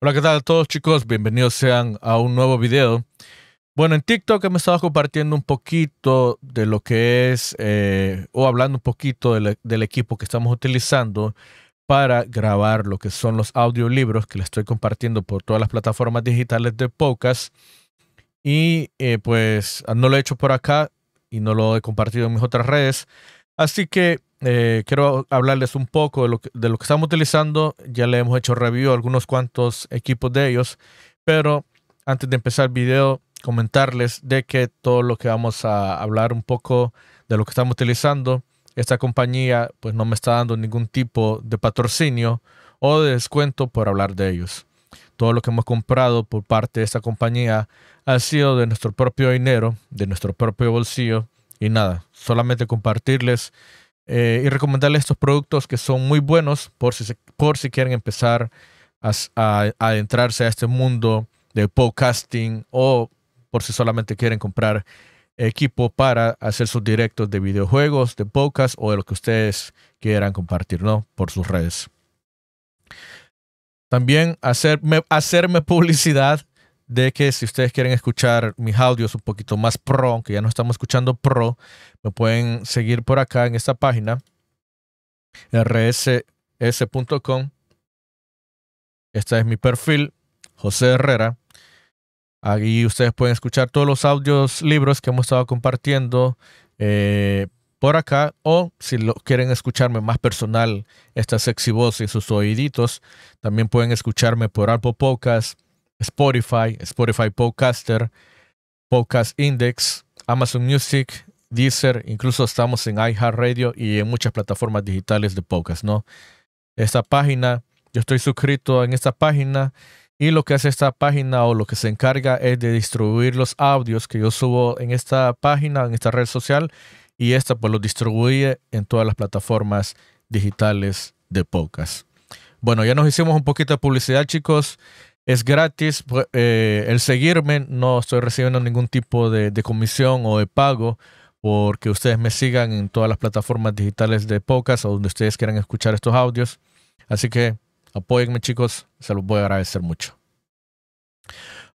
Hola, ¿qué tal todos chicos? Bienvenidos sean a un nuevo video. Bueno, en TikTok me estaba compartiendo un poquito de lo que es, eh, o hablando un poquito del equipo que estamos utilizando para grabar lo que son los audiolibros que les estoy compartiendo por todas las plataformas digitales de podcast. Y eh, pues no lo he hecho por acá y no lo he compartido en mis otras redes, Así que eh, quiero hablarles un poco de lo, que, estamos utilizando. Ya le hemos hecho review a algunos cuantos equipos de ellos, pero antes de empezar el video, comentarles de que todo lo que vamos a hablar un poco de lo que estamos utilizando, esta compañía pues no me está dando ningún tipo de patrocinio o de descuento por hablar de ellos. Todo lo que hemos comprado por parte de esta compañía ha sido de nuestro propio dinero, de nuestro propio bolsillo y nada, solamente compartirles eh, y recomendarles estos productos que son muy buenos por si, quieren empezar a, adentrarse a este mundo de podcasting o por si solamente quieren comprar equipo para hacer sus directos de videojuegos, de podcast o de lo que ustedes quieran compartir, ¿no? Por sus redes. También hacerme publicidad de que si ustedes quieren escuchar mis audios un poquito más pro, aunque ya no estamos escuchando pro, me pueden seguir por acá en esta página, rss.com. Este es mi perfil, José Herrera. Ahí ustedes pueden escuchar todos los audios, libros que hemos estado compartiendo eh, por acá. O si lo quieren escucharme más personal, esta sexy voz y sus oíditos, también pueden escucharme por Apple Podcast, Spotify, Spotify Podcaster, Podcast Index, Amazon Music, Deezer, incluso estamos en iHeartRadio y en muchas plataformas digitales de podcast, ¿no? Esta página, yo estoy suscrito en esta página y lo que hace esta página o lo que se encarga es de distribuir los audios que yo subo en esta página, en esta red social y esta pues lo distribuye en todas las plataformas digitales de podcast. Bueno, ya nos hicimos un poquito de publicidad, chicos es gratis. Pues, eh, el seguirme, no estoy recibiendo ningún tipo de, comisión o de pago porque ustedes me sigan en todas las plataformas digitales de podcast o donde ustedes quieran escuchar estos audios. Así que apóyenme chicos, se los voy a agradecer mucho.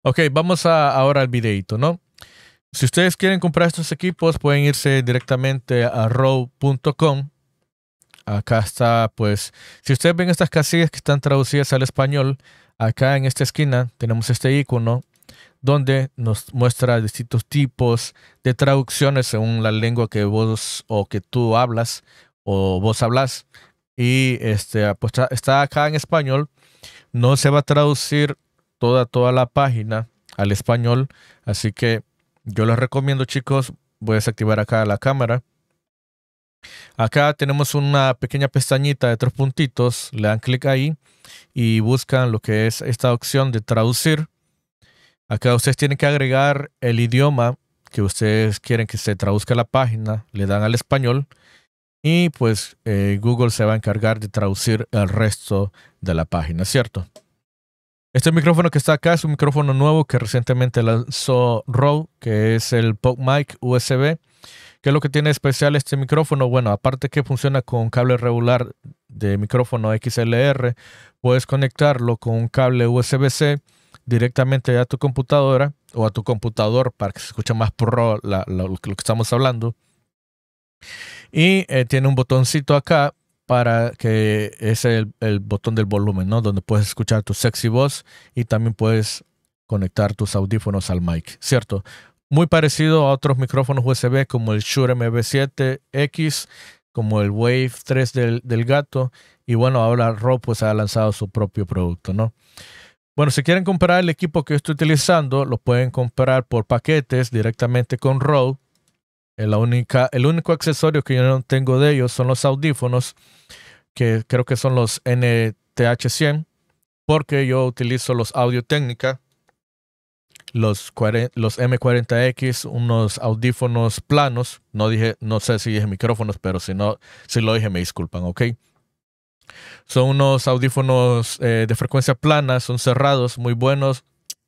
Ok, vamos a, ahora al videito, ¿no? Si ustedes quieren comprar estos equipos, pueden irse directamente a row.com acá está, pues, si ustedes ven estas casillas que están traducidas al español, Acá en esta esquina tenemos este icono donde nos muestra distintos tipos de traducciones según la lengua que vos o que tú hablas o vos hablas. Y este, pues está acá en español. No se va a traducir toda, toda la página al español. Así que yo les recomiendo, chicos, voy a desactivar acá la cámara Acá tenemos una pequeña pestañita de tres puntitos, le dan clic ahí y buscan lo que es esta opción de traducir. Acá ustedes tienen que agregar el idioma que ustedes quieren que se traduzca la página, le dan al español y pues eh, Google se va a encargar de traducir el resto de la página, ¿cierto? Este micrófono que está acá es un micrófono nuevo que recientemente lanzó Rode, que es el mic USB. ¿Qué es lo que tiene especial este micrófono? Bueno, aparte que funciona con cable regular de micrófono XLR, puedes conectarlo con un cable USB-C directamente a tu computadora o a tu computador para que se escuche más pro lo que estamos hablando. Y eh, tiene un botoncito acá para que es el, el, botón del volumen, ¿no? Donde puedes escuchar tu sexy voz y también puedes conectar tus audífonos al mic, ¿cierto? muy parecido a otros micrófonos USB como el Shure mv 7 x como el Wave 3 del, gato. Y bueno, ahora Rob pues ha lanzado su propio producto, ¿no? Bueno, si quieren comprar el equipo que estoy utilizando, lo pueden comprar por paquetes directamente con Rode. única, el único accesorio que yo no tengo de ellos son los audífonos, que creo que son los NTH100, porque yo utilizo los Audio Técnica los, los M40X, unos audífonos planos. No dije, no sé si dije micrófonos, pero si no, si lo dije, me disculpan, ¿ok? Son unos audífonos eh, de frecuencia plana, son cerrados, muy buenos.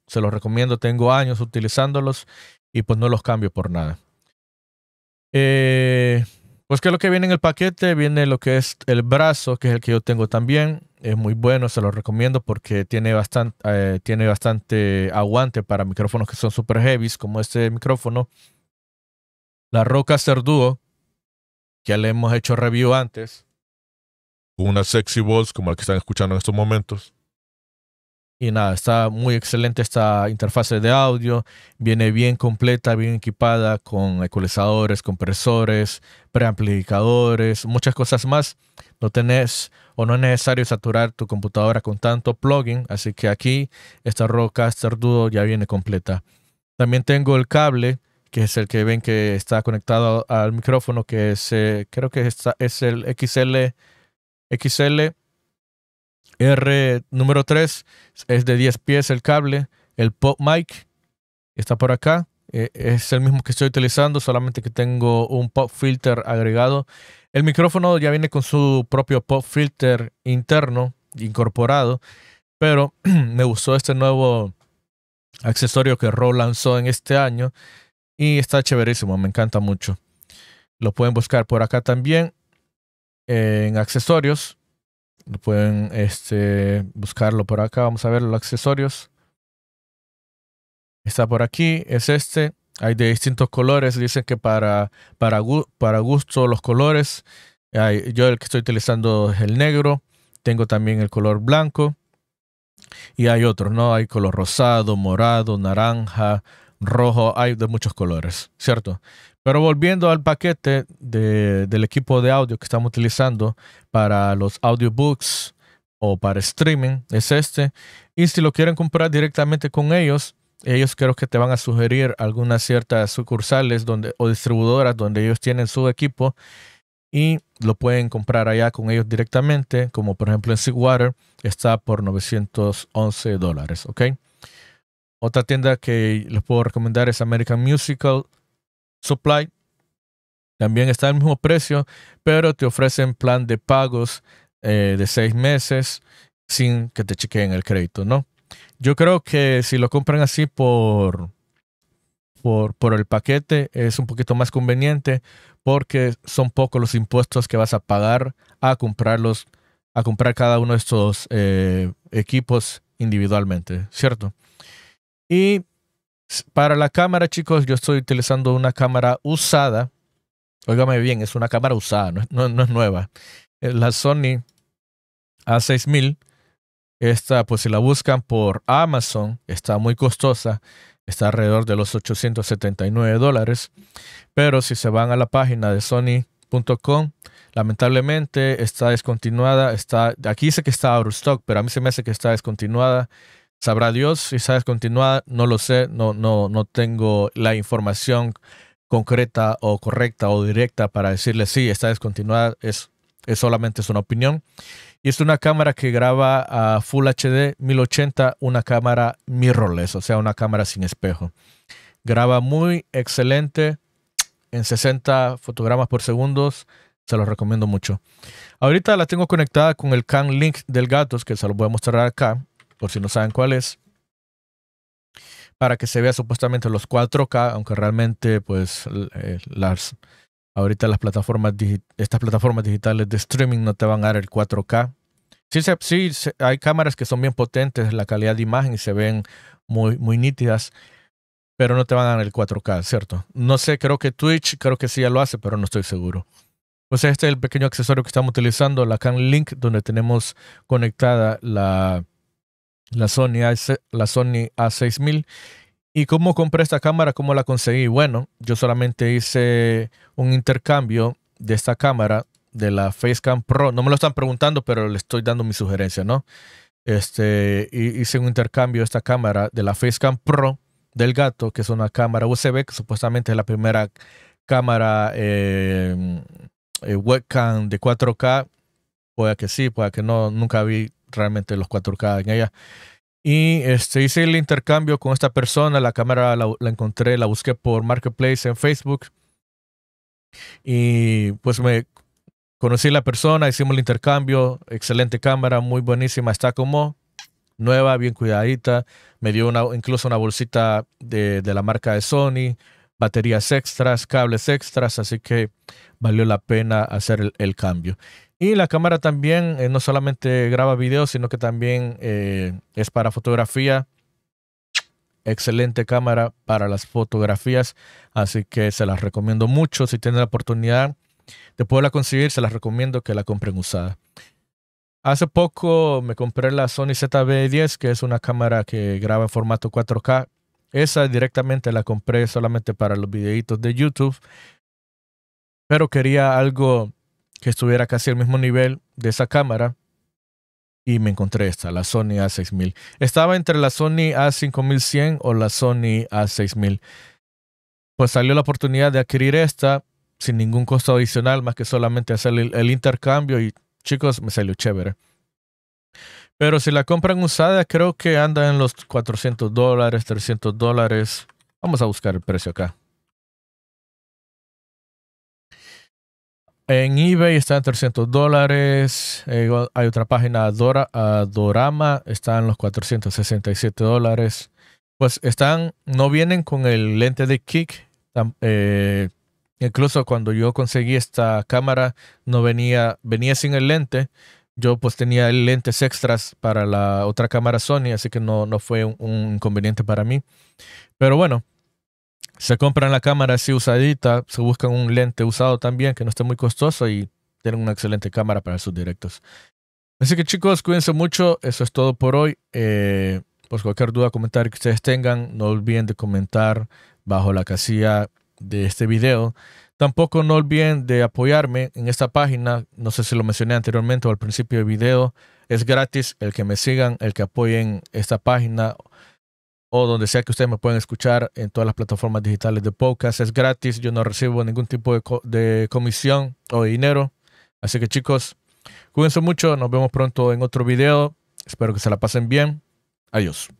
Se los recomiendo, tengo años utilizándolos y pues no los cambio por nada. Eh, pues que lo que viene en el paquete viene lo que es el brazo, que es el que yo tengo también. Es muy bueno, se lo recomiendo porque tiene bastante, eh, tiene bastante aguante para micrófonos que son super heavy, como este micrófono. La roca Duo, que ya le hemos hecho review antes. Una sexy voz como la que están escuchando en estos momentos. Y nada, está muy excelente esta interfase de audio. Viene bien completa, bien equipada con ecualizadores, compresores, preamplificadores, muchas cosas más. No tenés o no es necesario saturar tu computadora con tanto plugin. Así que aquí esta Rodecaster Duo ya viene completa. También tengo el cable, que es el que ven que está conectado al micrófono, que es, eh, creo que es el XL, XL R número 3 es de 10 pies el cable. El pop mic está por acá. Eh, es el mismo que estoy utilizando, solamente que tengo un pop filter agregado. El micrófono ya viene con su propio pop filter interno incorporado, pero me gustó este nuevo accesorio que Row lanzó en este año y está chéverísimo, me encanta mucho. Lo pueden buscar por acá también en accesorios Pueden este, buscarlo por acá. Vamos a ver los accesorios. Está por aquí, es este. Hay de distintos colores. Dicen que para, para, gusto los colores. yo el que estoy utilizando es el negro. Tengo también el color blanco. Y hay otros, ¿no? Hay color rosado, morado, naranja, rojo, hay de muchos colores, ¿cierto? Pero volviendo al paquete del equipo de audio que estamos utilizando para los audiobooks o para streaming, es este. Y si lo quieren comprar directamente con ellos, ellos creo que te van a sugerir algunas ciertas sucursales donde, o distribuidoras donde ellos tienen su equipo y lo pueden comprar allá con ellos directamente, como por ejemplo en Seawater, está por 911 dólares, ¿ok? Otra tienda que les puedo recomendar es American Musical Supply. También está al mismo precio, pero te ofrecen plan de pagos eh, de seis meses sin que te chequeen el crédito, ¿no? Yo creo que si lo compran así por, por, por el paquete es un poquito más conveniente porque son pocos los impuestos que vas a pagar a comprarlos, a comprar cada uno de estos eh, equipos individualmente, ¿cierto? Y para la cámara, chicos, yo estoy utilizando una cámara usada. Óigame bien, es una cámara usada, no, es nueva. Eh, la Sony A6000. Esta, pues si la buscan por Amazon, está muy costosa, está alrededor de los 879 dólares. Pero si se van a la página de Sony.com, lamentablemente está descontinuada. Está, aquí dice que está out stock, pero a mí se me hace que está descontinuada. Sabrá Dios, si está descontinuada, no lo sé, no, no, no tengo la información concreta o correcta o directa para decirle si está descontinuada, es, solamente es una opinión. Y es una cámara que graba a Full HD 1080, una cámara mirrorless, o sea, una cámara sin espejo. Graba muy excelente en 60 fotogramas por segundo. Se los recomiendo mucho. Ahorita la tengo conectada con el Can Link del Gatos, que se los voy a mostrar acá por si no saben cuál es, para que se vea supuestamente los 4K, aunque realmente pues eh, las, ahorita las plataformas estas plataformas digitales de streaming no te van a dar el 4K. Sí, sí hay cámaras que son bien potentes, la calidad de imagen se ven muy, muy nítidas, pero no te van a dar el 4K, ¿cierto? No sé, creo que Twitch, creo que sí ya lo hace, pero no estoy seguro. Pues este es el pequeño accesorio que estamos utilizando, la Can Link, donde tenemos conectada la, la Sony, A, la Sony A6000. ¿Y cómo compré esta cámara? ¿Cómo la conseguí? Bueno, yo solamente hice un intercambio de esta cámara, de la Facecam Pro. No me lo están preguntando, pero le estoy dando mi sugerencia, ¿no? Este, hice un intercambio de esta cámara, de la Facecam Pro del gato, que es una cámara USB, que supuestamente es la primera cámara em, eh, webcam de 4K. Puede que sí, puede que no, nunca vi realmente los 4K en ella. Y este, hice el intercambio con esta persona, la cámara la, la encontré, la busqué por Marketplace en Facebook. Y pues me conocí la persona, hicimos el intercambio, excelente cámara, muy buenísima, está como nueva, bien cuidadita. Me dio una, incluso una bolsita de, de la marca de Sony baterías extras, cables extras, así que valió la pena hacer el, cambio. Y la cámara también eh, no solamente graba videos, sino que también eh, es para fotografía. Excelente cámara para las fotografías, así que se las recomiendo mucho. Si tienen la oportunidad de poderla conseguir, se las recomiendo que la compren usada. Hace poco me compré la Sony ZV-10, que es una cámara que graba en formato 4K esa directamente la compré solamente para los videitos de YouTube. Pero quería algo que estuviera casi al mismo nivel de esa cámara. Y me encontré esta, la Sony A6000. Estaba entre la Sony A5100 o la Sony A6000. Pues salió la oportunidad de adquirir esta sin ningún costo adicional, más que solamente hacer el, intercambio. Y chicos, me salió chévere. Pero si la compran usada, creo que anda en los 400 dólares, 300 dólares. Vamos a buscar el precio acá. En eBay están en 300 dólares. hay otra página, Dora, Dorama, está en los 467 dólares. Pues están, no vienen con el lente de kick. Eh, incluso cuando yo conseguí esta cámara, no venía, venía sin el lente yo pues tenía lentes extras para la otra cámara Sony, así que no, no fue un, inconveniente para mí. Pero bueno, se compran la cámara así usadita, se buscan un lente usado también que no esté muy costoso y tienen una excelente cámara para sus directos. Así que chicos, cuídense mucho, eso es todo por hoy. Eh, pues cualquier duda, comentario que ustedes tengan, no olviden de comentar bajo la casilla de este video. Tampoco no olviden de apoyarme en esta página. No sé si lo mencioné anteriormente o al principio del video. Es gratis el que me sigan, el que apoyen esta página o donde sea que ustedes me puedan escuchar en todas las plataformas digitales de podcast. Es gratis. Yo no recibo ningún tipo de, comisión o dinero. Así que chicos, cuídense mucho. Nos vemos pronto en otro video. Espero que se la pasen bien. Adiós.